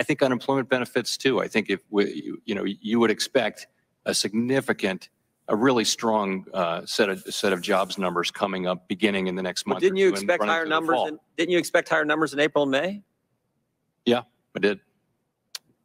I think unemployment benefits too. I think if we, you know, you would expect a significant, a really strong uh, set of set of jobs numbers coming up beginning in the next month. Well, didn't you expect higher numbers? In, didn't you expect higher numbers in April and May? Yeah, I did.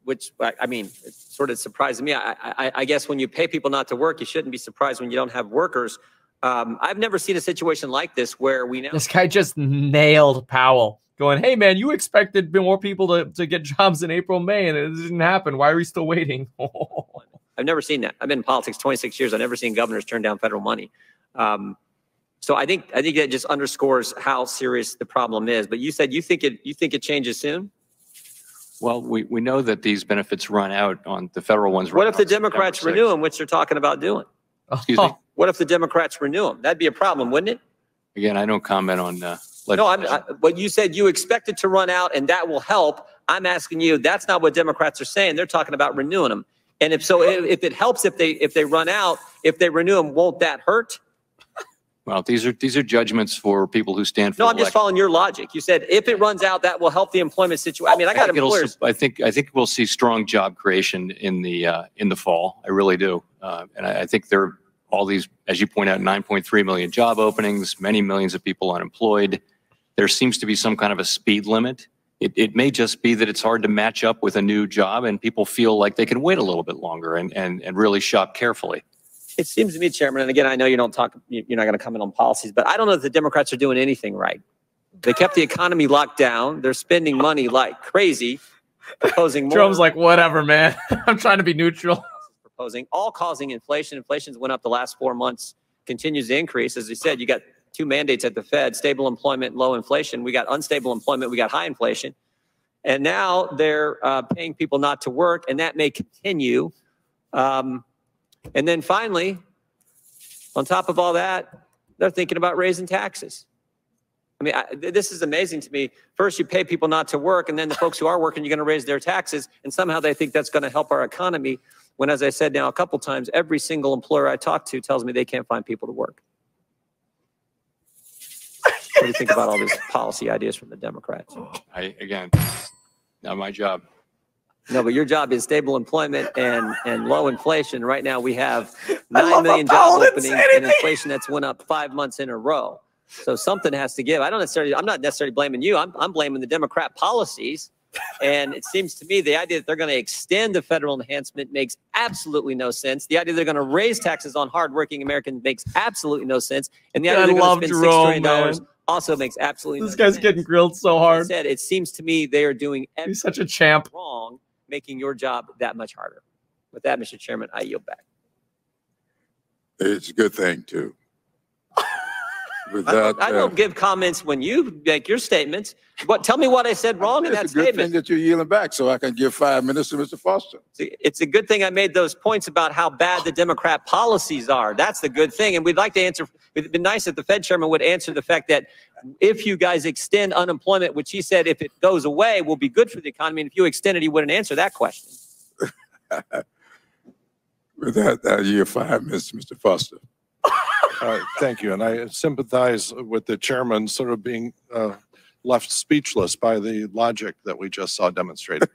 Which I mean, it sort of surprised me. I, I, I guess when you pay people not to work, you shouldn't be surprised when you don't have workers. Um, I've never seen a situation like this where we know this guy just nailed Powell going, hey man, you expected more people to, to get jobs in April, May, and it didn't happen. Why are we still waiting? I've never seen that. I've been in politics 26 years. I've never seen governors turn down federal money. Um, so I think I think that just underscores how serious the problem is. But you said you think it you think it changes soon. Well, we, we know that these benefits run out on the federal ones. What if the Democrats renew them, which they're talking about doing? Excuse me. What if the Democrats renew them? That'd be a problem, wouldn't it? Again, I don't comment on uh, no, I'm, I, you said, you expect it to run out and that will help. I'm asking you, that's not what Democrats are saying. They're talking about renewing them. And if so, if, if it helps, if they if they run out, if they renew them, won't that hurt? Well, these are these are judgments for people who stand for. No, I'm election. just following your logic. You said if it runs out, that will help the employment situation. I mean, I got I employers. I think I think we'll see strong job creation in the uh, in the fall. I really do, uh, and I, I think there are all these, as you point out, 9.3 million job openings, many millions of people unemployed there seems to be some kind of a speed limit. It, it may just be that it's hard to match up with a new job and people feel like they can wait a little bit longer and, and, and really shop carefully. It seems to me, Chairman, and again, I know you don't talk, you're not going to comment on policies, but I don't know if the Democrats are doing anything right. They kept the economy locked down. They're spending money like crazy, proposing more. Trump's like, whatever, man. I'm trying to be neutral. Proposing all causing inflation. Inflation's went up the last four months, continues to increase. As we said, you got two mandates at the Fed stable employment, low inflation. We got unstable employment, we got high inflation. And now they're uh, paying people not to work, and that may continue. Um, and then finally, on top of all that, they're thinking about raising taxes. I mean, I, this is amazing to me. First, you pay people not to work, and then the folks who are working, you're going to raise their taxes, and somehow they think that's going to help our economy. When, as I said now a couple times, every single employer I talk to tells me they can't find people to work. What do you think about all these policy ideas from the Democrats? Oh, I, again, not my job. No, but your job is stable employment and, and low inflation. Right now, we have nine million job openings and inflation that's went up five months in a row. So something has to give. I don't necessarily, I'm not necessarily blaming you. I'm, I'm blaming the Democrat policies. And it seems to me the idea that they're going to extend the federal enhancement makes absolutely no sense. The idea they're going to raise taxes on hardworking Americans makes absolutely no sense. And the idea I they're going to spend $6 trillion dollars also makes absolutely this no guy's sense. getting grilled so hard. He said it seems to me they are doing he's such a champ wrong, making your job that much harder. With that, Mr. Chairman, I yield back. It's a good thing too. I Don't, I don't uh, give comments when you make your statements. But tell me what I said wrong in that statement. It's a good thing that you're yielding back, so I can give five minutes to Mr. Foster. It's a good thing I made those points about how bad the Democrat policies are. That's the good thing, and we'd like to answer. It'd be nice if the Fed chairman would answer the fact that if you guys extend unemployment, which he said if it goes away will be good for the economy, and if you extend it, he wouldn't answer that question. With that, I yield five minutes, Mr. Foster. Thank you, and I sympathize with the chairman sort of being uh, left speechless by the logic that we just saw demonstrated.